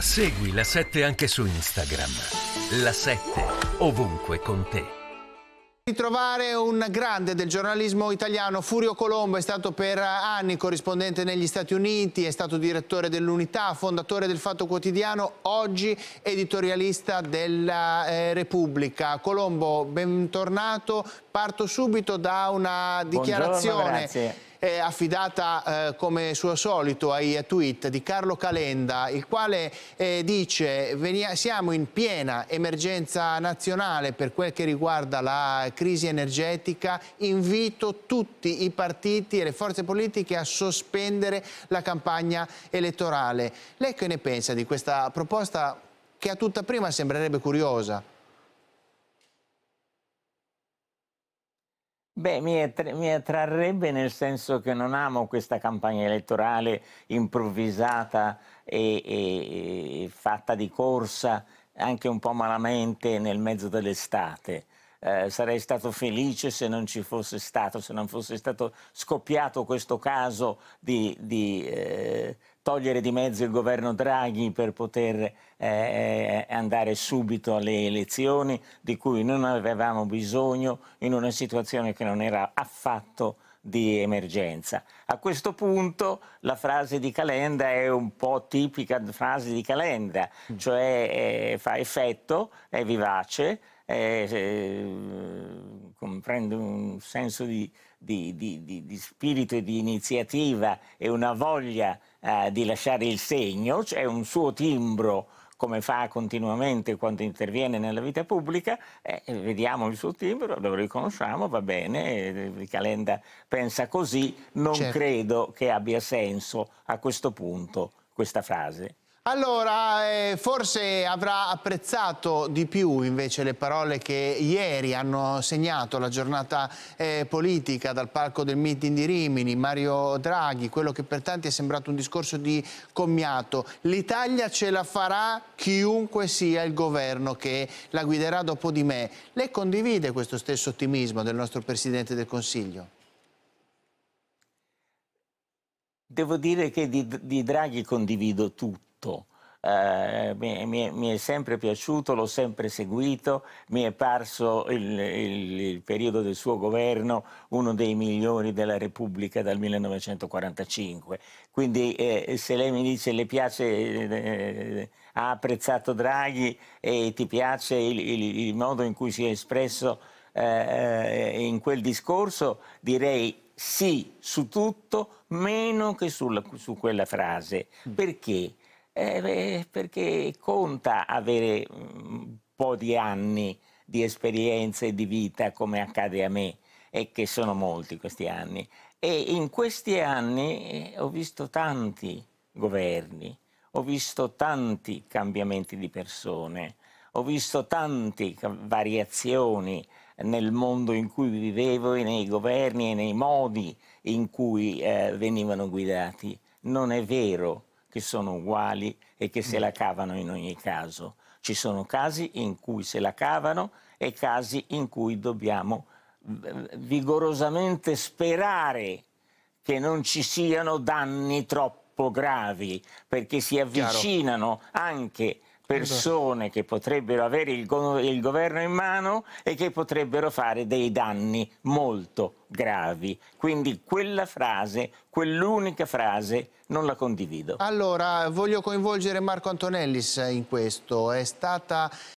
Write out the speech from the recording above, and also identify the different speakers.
Speaker 1: Segui la 7 anche su Instagram. La 7 ovunque con te. Ritrovare un grande del giornalismo italiano, Furio Colombo, è stato per anni corrispondente negli Stati Uniti, è stato direttore dell'Unità, fondatore del Fatto Quotidiano, oggi editorialista della eh, Repubblica. Colombo, bentornato. Parto subito da una dichiarazione grazie è affidata eh, come suo solito ai tweet di Carlo Calenda, il quale eh, dice venia, siamo in piena emergenza nazionale per quel che riguarda la crisi energetica, invito tutti i partiti e le forze politiche a sospendere la campagna elettorale. Lei che ne pensa di questa proposta
Speaker 2: che a tutta prima sembrerebbe curiosa? Beh, mi, attr- mi, attrarrebbe nel senso che non amo questa campagna elettorale improvvisata e, e, e fatta di corsa, anche un po' malamente nel mezzo dell'estate. Eh, sarei stato felice se non ci fosse stato, se non fosse stato scoppiato questo caso di, di eh, togliere di mezzo il governo Draghi per poter eh, andare subito alle elezioni di cui non avevamo bisogno in una situazione che non era affatto di emergenza. A questo punto la frase di Calenda è un po' tipica frase di Calenda, mm. cioè eh, fa effetto, è vivace, eh, eh, mm, comprende un senso di, di, di, di, spirito e di iniziativa e una voglia eh, di lasciare il segno, c'è un suo timbro come fa continuamente quando interviene nella vita pubblica, eh, eh vediamo il suo timbro, lo riconosciamo, va bene, eh, Calenda pensa così, non certo. credo che abbia senso a questo punto questa frase.
Speaker 1: Allora, eh, forse avrà apprezzato di più invece le parole che ieri hanno segnato la giornata eh, politica dal palco del meeting di Rimini, Mario Draghi, quello che per tanti è sembrato un discorso di commiato. L'Italia ce la farà chiunque sia il governo che la guiderà dopo di me. Lei condivide questo stesso
Speaker 2: ottimismo del nostro Presidente del Consiglio? Devo dire che di, di Draghi condivido tutto tutto. Eh, mi, mi, mi, è sempre piaciuto, l'ho sempre seguito, mi è parso il, il, il, periodo del suo governo uno dei migliori della Repubblica dal 1945. Quindi eh, se lei mi dice le piace, eh, eh ha apprezzato Draghi e ti piace il, il modo in cui si è espresso eh, eh, in quel discorso, direi sì su tutto, meno che sulla, su quella frase. Mm. Perché? eh, perché conta avere un mm, po' di anni di esperienza e di vita come accade a me e che sono molti questi anni. E in questi anni eh, ho visto tanti governi, ho visto tanti cambiamenti di persone, ho visto tante variazioni nel mondo in cui vivevo e nei governi e nei modi in cui eh, venivano guidati. Non è vero che sono uguali e che se mm. la cavano in ogni caso. Ci sono casi in cui se la cavano e casi in cui dobbiamo mm, vigorosamente sperare che non ci siano danni troppo gravi, perché si avvicinano Chiaro. anche persone che potrebbero avere il, go il governo in mano e che potrebbero fare dei danni molto gravi. Quindi quella frase, quell'unica frase, non la condivido.
Speaker 1: Allora, voglio coinvolgere Marco Antonellis in questo. È stata